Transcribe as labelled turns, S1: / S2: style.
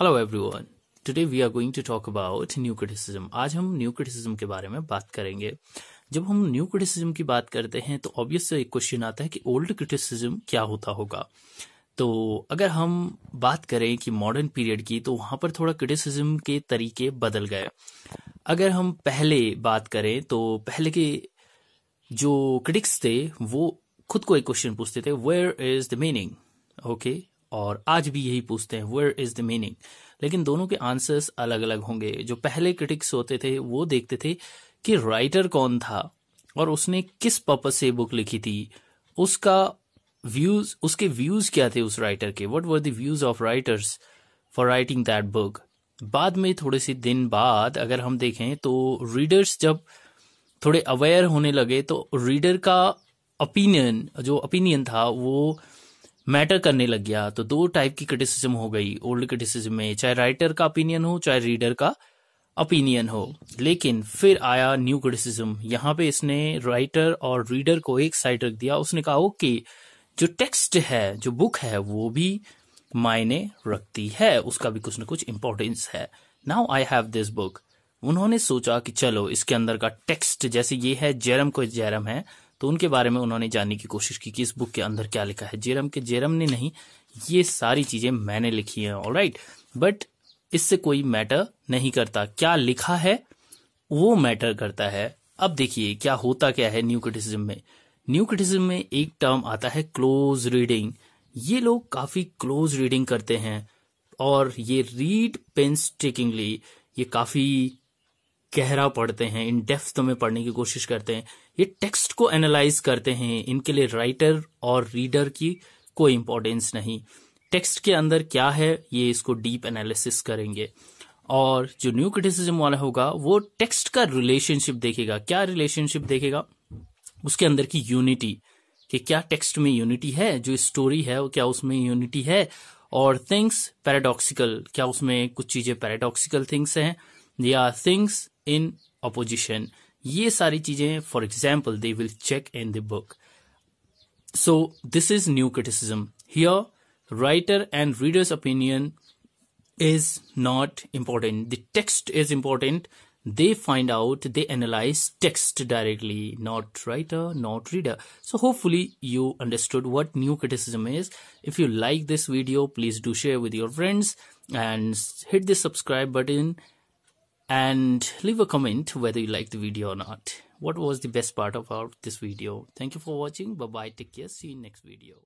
S1: Hello everyone today we are going to talk about new criticism आज हम new criticism के बारे में बात करेंगे जब हम न्यू क्रिटिसिज्म की बात करते हैं तो ऑब्वियस एक क्वेश्चन आता है कि ओल्ड क्रिटिसिज्म क्या होता होगा तो अगर हम बात करें कि मॉडर्न पीरियड की तो वहां पर थोड़ा क्रिटिसिज्म के तरीके बदल गए अगर हम पहले बात करें तो पहले के जो क्रिटिक्स थे वो खुद को एक क्वेश्चन पूछते थे where is the meaning okay और आज भी यही पूछते हैं वेयर इज द मीनिंग लेकिन दोनों के आंसर्स अलग अलग होंगे जो पहले क्रिटिक्स होते थे वो देखते थे कि राइटर कौन था और उसने किस पर्पज से बुक लिखी थी उसका व्यूज उसके व्यूज क्या थे उस राइटर के what were the views of writers for writing that book बाद में थोड़े से दिन बाद अगर हम देखें तो रीडर्स जब थोड़े अवेयर होने लगे तो रीडर का ओपिनियन जो ओपिनियन था वो मैटर करने लग गया तो दो टाइप की क्रिटिसिज्म हो गई ओल्ड क्रिटिसिज्म में चाहे राइटर का ओपिनियन हो चाहे रीडर का ओपिनियन हो लेकिन फिर आया न्यू क्रिटिसिज्म यहाँ पे इसने राइटर और रीडर को एक साइड रख दिया उसने कहा ओके जो टेक्स्ट है जो बुक है वो भी मायने रखती है उसका भी कुछ ना कुछ इंपॉर्टेंस है now I have this book उन्होंने सोचा कि चलो इसके अंदर का टेक्स्ट जैसे ये है जैरम को जैरम है तो उनके बारे में उन्होंने जानने की कोशिश की कि इस बुक के अंदर क्या लिखा है जेरम के जेरम ने नहीं ये सारी चीजें मैंने लिखी हैं ऑल राइट बट इससे कोई मैटर नहीं करता क्या लिखा है वो मैटर करता है अब देखिए क्या होता क्या है न्यू क्रिटिसिज्म में न्यू क्रिटिसिज्म में एक टर्म आता है क्लोज रीडिंग ये लोग काफी क्लोज रीडिंग करते हैं और ये रीड पेंस टेकिंगली ये काफी गहरा पढ़ते हैं इन डेप्थ में पढ़ने की कोशिश करते हैं ये टेक्स्ट को एनालाइज करते हैं इनके लिए राइटर और रीडर की कोई इंपॉर्टेंस नहीं टेक्स्ट के अंदर क्या है ये इसको डीप एनालिसिस करेंगे और जो न्यू क्रिटिसिज्म वाला होगा वो टेक्स्ट का रिलेशनशिप देखेगा क्या रिलेशनशिप देखेगा उसके अंदर की यूनिटी कि क्या टेक्स्ट में यूनिटी है जो स्टोरी है वो क्या उसमें यूनिटी है और थिंग्स पैराडॉक्सिकल क्या उसमें कुछ चीजें पैराडॉक्सिकल थिंग्स हैं या थिंग्स in opposition ये सारी चीजें For example, they will check in the book. So this is new criticism. Here, writer and reader's opinion is not important. The text is important. they find out they analyze text directly not writer not reader so hopefully you understood what new criticism is if you like this video please do share with your friends and hit the subscribe button and leave a comment whether you like the video or not. What was the best part about this video? Thank you for watching. Bye bye. Take care. See you next video.